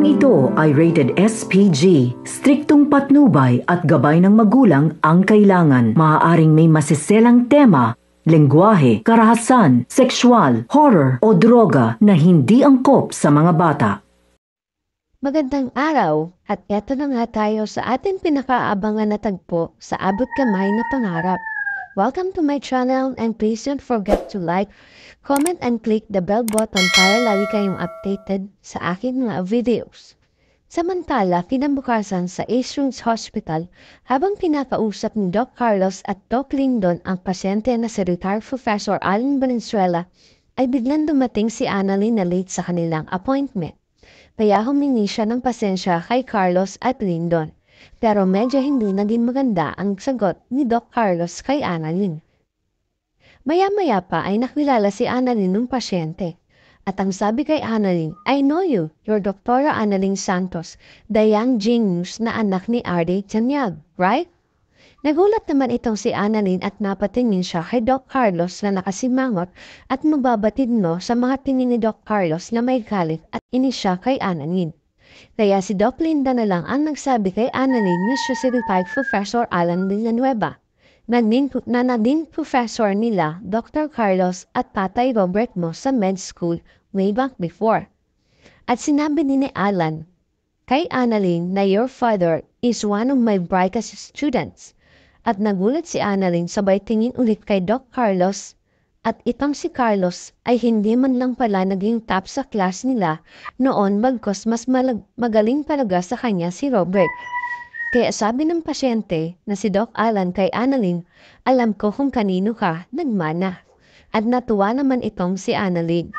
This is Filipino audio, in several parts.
Programang ito ay rated SPG, striktong patnubay at gabay ng magulang ang kailangan. Maaaring may masiselang tema lengguwahe, karahasan, sexual, horror o droga na hindi angkop sa mga bata. Magandang araw at eto na nga tayo sa ating pinakaabangan na tagpo sa abot kamay na pangarap. Welcome to my channel and please don't forget to like, comment and click the bell button para lagi kayong updated sa akin mga videos. Samantala, kinabukasan sa Isrungs Hospital, habang pinakausap ni Doc Carlos at Doc Lindon ang pasyente na si retired Professor Alan Valenzuela, ay biglang dumating si Annalyn na late sa kanilang appointment. Kaya humingi siya ng pasensya kay Carlos at Lindon. Pero medyo hindi naging maganda ang sagot ni Doc Carlos kay Annalyn. Maya-maya pa ay nakilala si Annalyn ng pasyente. At ang sabi kay Annalyn, I know you, your Doctora Annalyn Santos, the young genius na anak ni R.D. Chanyag, right? Nagulat naman itong si Annalyn at napatingin siya kay Doc Carlos na nakasimangot at mababatid no sa mga tingin ni Doc Carlos na may galit at inis siya kay Annalyn. Kaya si Doc na lang ang nagsabi kay Annalyn ni certified Professor Alan Villanueva. Naging, na naging professor nila Dr. Carlos at Tatay Robert mo sa med school way back before. At sinabi ni, ni Alan, Kay Annalyn na your father is one of my brightest students. At nagulat si Annalyn sabay tingin ulit kay Doc Carlos at itong si Carlos ay hindi man lang pala naging top sa class nila noon bagkos mas malag- magaling talaga sa kanya si Robert. Kaya sabi ng pasyente na si Doc Alan kay Annalyn, alam ko kung kanino ka, nagmana. At natuwa naman itong si Annalyn.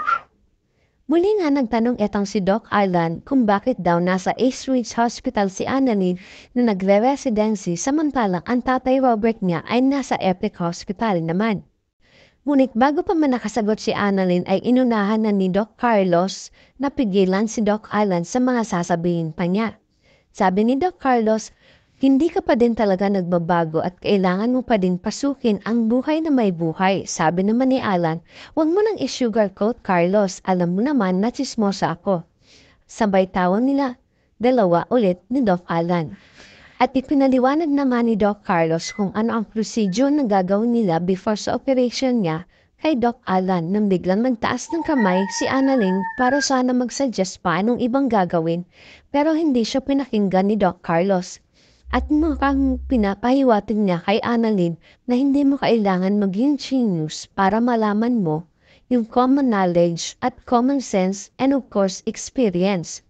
Muli nga nagtanong itong si Doc Island kung bakit daw nasa Ace Ridge Hospital si Annalyn na nagre-residency samantalang ang tatay Robert niya ay nasa Epic Hospital naman. Ngunit bago pa man nakasagot si Annalyn ay inunahan na ni Doc Carlos na pigilan si Doc Island sa mga sasabihin pa niya. Sabi ni Doc Carlos, hindi ka pa din talaga nagbabago at kailangan mo pa din pasukin ang buhay na may buhay. Sabi naman ni Alan, huwag mo nang i-sugarcoat Carlos, alam mo naman na chismosa ako. Sabay tawang nila, dalawa ulit ni Doc Island. At ipinaliwanag naman ni Doc Carlos kung ano ang procedure na gagawin nila before sa operation niya kay Doc Alan nang biglang magtaas ng kamay si Annalyn para sana mag-suggest pa anong ibang gagawin pero hindi siya pinakinggan ni Doc Carlos. At mukhang pinapahiwatig niya kay Annalyn na hindi mo kailangan maging genius para malaman mo yung common knowledge at common sense and of course experience.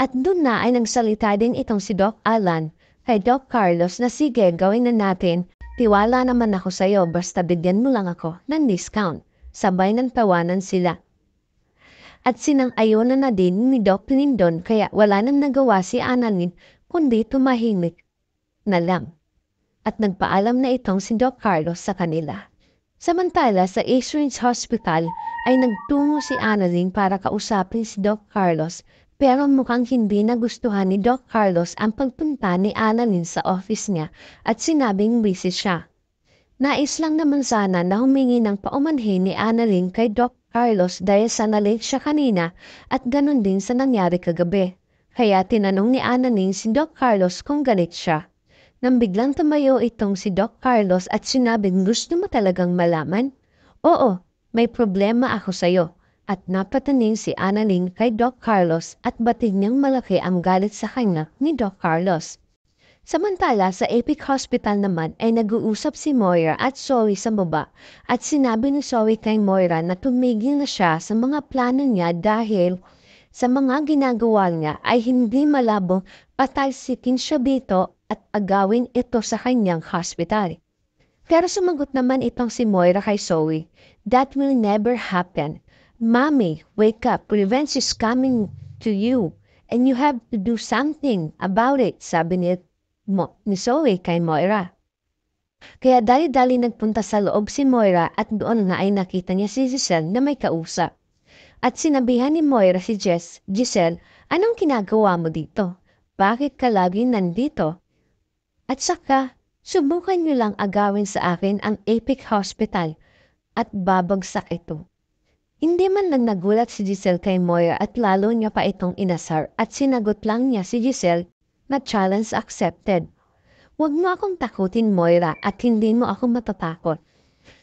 At doon na ay nagsalita din itong si Doc Alan kay Doc Carlos na sige gawin na natin, tiwala naman ako sa'yo basta bigyan mo lang ako ng discount. Sabay ng tawanan sila. At sinang-ayon na na din ni Doc Lindon kaya wala nang nagawa si Ananin kundi tumahimik na lang. At nagpaalam na itong si Doc Carlos sa kanila. Samantala sa Assurance Hospital ay nagtungo si Ananin para kausapin si Doc Carlos pero mukhang hindi nagustuhan ni Doc Carlos ang pagpunta ni Annalyn sa office niya at sinabing busy siya. Nais lang naman sana na humingi ng paumanhin ni Annalyn kay Doc Carlos dahil sa nalate siya kanina at ganun din sa nangyari kagabi. Kaya tinanong ni Annalyn si Doc Carlos kung ganit siya. Nang biglang tumayo itong si Doc Carlos at sinabing gusto mo talagang malaman? Oo, may problema ako sa'yo at napatanim si Annalyn kay Doc Carlos at batid niyang malaki ang galit sa kanya ni Doc Carlos. Samantala sa Epic Hospital naman ay nag-uusap si Moira at Zoe sa baba at sinabi ni Zoe kay Moira na tumigil na siya sa mga plano niya dahil sa mga ginagawa niya ay hindi malabong patalsikin si Kinshabito at agawin ito sa kanyang hospital. Pero sumagot naman itong si Moira kay Zoe, that will never happen. Mommy, wake up. Revenge is coming to you. And you have to do something about it, sabi ni, Mo, ni Zoe kay Moira. Kaya dali-dali nagpunta sa loob si Moira at doon na ay nakita niya si Giselle na may kausap. At sinabihan ni Moira si Jess, Giselle, anong kinagawa mo dito? Bakit ka lagi nandito? At saka, subukan niyo lang agawin sa akin ang Epic Hospital at babagsak ito. Hindi man lang nagulat si Giselle kay Moira at lalo niya pa itong inasar at sinagot lang niya si Giselle na challenge accepted. Huwag mo akong takutin Moira at hindi mo ako matatakot.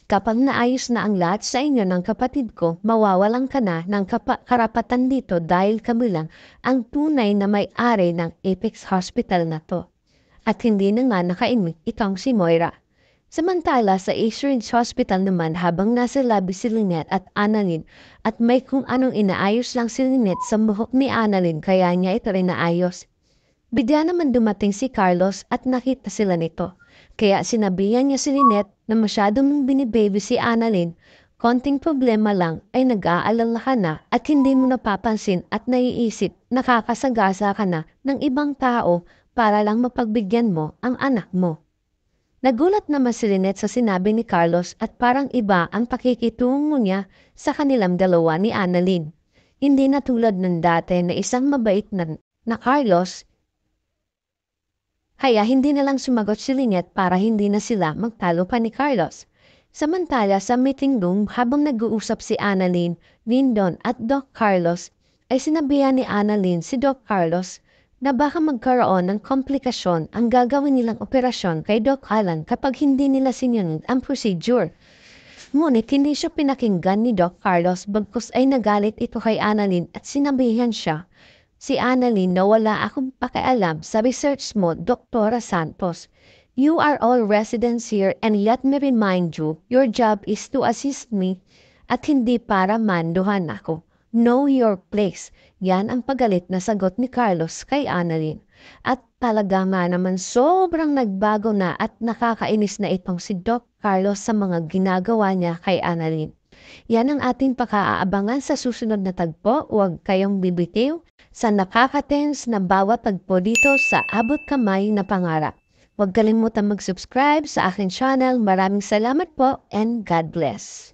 Kapag naayos na ang lahat sa inyo ng kapatid ko, mawawalan ka na ng karapatan dito dahil kami lang ang tunay na may-ari ng Apex Hospital na to. At hindi na nga nakaimik itong si Moira. Samantala sa Ashridge Hospital naman habang nasa labi si Lynette at Annalyn at may kung anong inaayos lang si Lynette sa buhok ni Annalyn kaya niya ito rin naayos. Bidya naman dumating si Carlos at nakita sila nito. Kaya sinabihan niya si Lynette na masyado mong binibaby si Annalyn, konting problema lang ay nag aalala ka na at hindi mo napapansin at naiisip nakakasagasa ka na ng ibang tao para lang mapagbigyan mo ang anak mo. Nagulat naman si Lynette sa sinabi ni Carlos at parang iba ang pakikitungo niya sa kanilang dalawa ni Annalyn. Hindi na tulad ng dati na isang mabait na, na Carlos. Kaya hindi na lang sumagot si Lynette para hindi na sila magtalo pa ni Carlos. Samantala sa meeting room habang nag-uusap si Annalyn, Lyndon at Doc Carlos ay sinabihan ni Annalyn si Doc Carlos na baka magkaroon ng komplikasyon ang gagawin nilang operasyon kay Doc Allen kapag hindi nila sinunod ang procedure. Ngunit hindi siya pinakinggan ni Doc Carlos bagkus ay nagalit ito kay Annalyn at sinabihan siya. Si Annalyn na wala akong pakialam sa research mo, Doktora Santos. You are all residents here and let me remind you, your job is to assist me at hindi para manduhan ako. Know your place. Yan ang pagalit na sagot ni Carlos kay Annalyn. At talaga nga naman sobrang nagbago na at nakakainis na itong si Doc Carlos sa mga ginagawa niya kay Annalyn. Yan ang ating pakaabangan sa susunod na tagpo. Huwag kayong bibitiw sa nakakatense na bawat tagpo dito sa Abot Kamay na Pangarap. Huwag kalimutan mag-subscribe sa akin channel. Maraming salamat po and God bless.